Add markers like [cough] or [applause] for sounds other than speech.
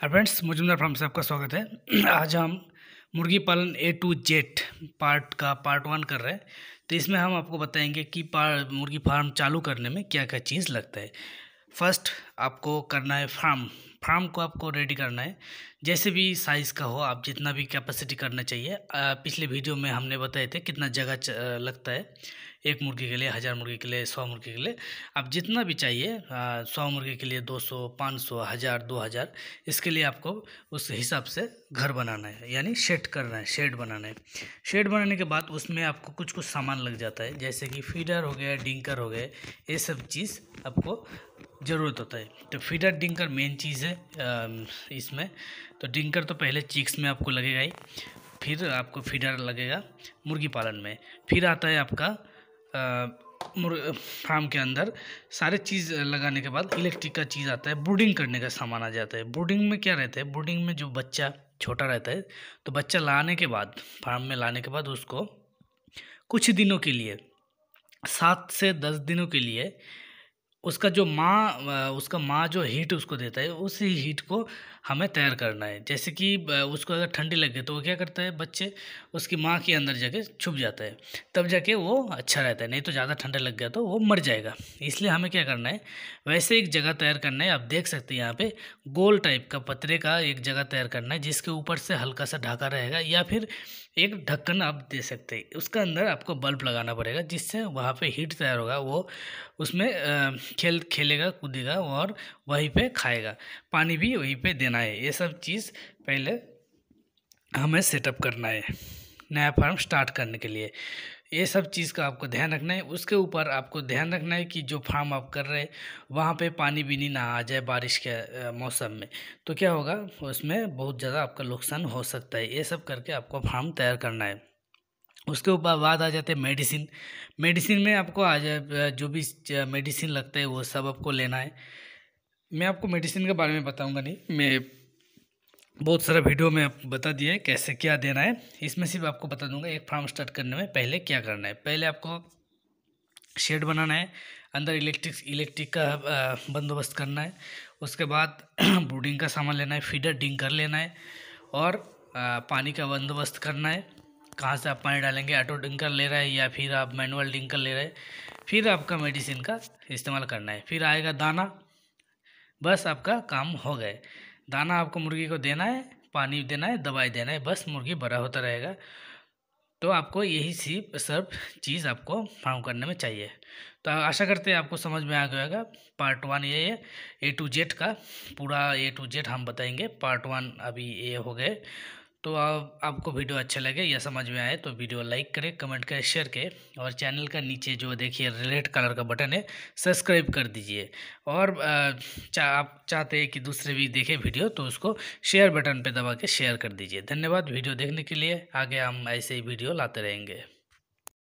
hi friends Mujumdar farm से आपका स्वागत है [clears throat] आज हम मुर्गी पालन ए टू जेड पार्ट का पार्ट वन कर रहे हैं तो इसमें हम आपको बताएंगे कि मुर्गी फार्म चालू करने में क्या क्या चीज़ लगता है फर्स्ट आपको करना है फार्म फार्म को आपको रेडी करना है जैसे भी साइज़ का हो आप जितना भी कैपेसिटी करना चाहिए पिछले वीडियो में हमने बताए थे कितना जगह लगता है एक मुर्गी के लिए हज़ार मुर्गी के लिए सौ मुर्गी के लिए आप जितना भी चाहिए सौ मुर्गी के लिए दो सौ पाँच सौ हज़ार दो हज़ार इसके लिए आपको उस हिसाब से घर बनाना है यानी शेड करना है शेड बनाना है शेड बनाने के बाद उसमें आपको कुछ कुछ सामान लग जाता है जैसे कि फीडर हो गया डिंकर हो गए ये सब चीज़ आपको ज़रूरत होता है तो फीडर डिंकर मेन चीज़ है इसमें तो डिंकर तो पहले चिक्स में आपको लगेगा ही फिर आपको फीडर लगेगा मुर्गी पालन में फिर आता है आपका फार्म के अंदर सारे चीज़ लगाने के बाद इलेक्ट्रिक का चीज़ आता है ब्रूडिंग करने का सामान आ जाता है ब्रूडिंग में क्या रहता है ब्रूडिंग में जो बच्चा छोटा रहता है तो बच्चा लाने के बाद फार्म में लाने के बाद उसको कुछ दिनों के लिए सात से दस दिनों के लिए उसका जो माँ उसका माँ जो हीट उसको देता है उसी हीट को हमें तैयार करना है जैसे कि उसको अगर ठंडी लग गई तो वो क्या करता है बच्चे उसकी माँ के अंदर जाके छुप जाता है तब जाके वो अच्छा रहता है नहीं तो ज़्यादा ठंडा लग गया तो वो मर जाएगा इसलिए हमें क्या करना है वैसे एक जगह तैयार करना है आप देख सकते हैं यहाँ पर गोल टाइप का पतरे का एक जगह तैयार करना है जिसके ऊपर से हल्का सा ढाका रहेगा या फिर एक ढक्कन आप दे सकते हैं उसके अंदर आपको बल्ब लगाना पड़ेगा जिससे वहाँ पे हीट तैयार होगा वो उसमें खेल खेलेगा कूदेगा और वहीं पे खाएगा पानी भी वहीं पे देना है ये सब चीज़ पहले हमें सेटअप करना है नया फार्म स्टार्ट करने के लिए ये सब चीज़ का आपको ध्यान रखना है उसके ऊपर आपको ध्यान रखना है कि जो फार्म आप कर रहे हैं वहाँ पे पानी बीनी ना आ जाए बारिश के मौसम में तो क्या होगा उसमें बहुत ज़्यादा आपका नुकसान हो सकता है ये सब करके आपको फार्म तैयार करना है उसके ऊपर बाद आ जाते हैं मेडिसिन मेडिसिन में आपको आ जाए जो भी मेडिसिन लगता है वो सब आपको लेना है मैं आपको मेडिसिन के बारे में बताऊँगा नहीं मैं बहुत सारा वीडियो में आपको बता दिया है कैसे क्या देना है इसमें सिर्फ आपको बता दूंगा एक फार्म स्टार्ट करने में पहले क्या करना है पहले आपको शेड बनाना है अंदर इलेक्ट्रिक इलेक्ट्रिक का बंदोबस्त करना है उसके बाद [clears throat] ब्रूडिंग का सामान लेना है फीडर डिंग कर लेना है और पानी का बंदोबस्त करना है कहाँ से आप पानी डालेंगे ऑटो डिंकर ले रहे हैं या फिर आप मैनुअल डिंकर ले रहे हैं फिर आपका मेडिसिन का इस्तेमाल करना है फिर आएगा दाना बस आपका काम हो गए दाना आपको मुर्गी को देना है पानी देना है दवाई देना है बस मुर्गी बड़ा होता रहेगा तो आपको यही सी सब चीज़ आपको फार्म करने में चाहिए तो आशा करते हैं आपको समझ में आ गया पार्ट वन ये है ए टू जेड का पूरा ए टू जेड हम बताएंगे पार्ट वन अभी ये हो गए तो आप आपको वीडियो अच्छा लगे या समझ में आए तो वीडियो लाइक करें कमेंट करें शेयर करें और चैनल का नीचे जो देखिए रेड कलर का बटन है सब्सक्राइब कर दीजिए और चा, आप चाहते हैं कि दूसरे भी देखें वीडियो तो उसको शेयर बटन पर दबा के शेयर कर दीजिए धन्यवाद वीडियो देखने के लिए आगे हम ऐसे ही वीडियो लाते रहेंगे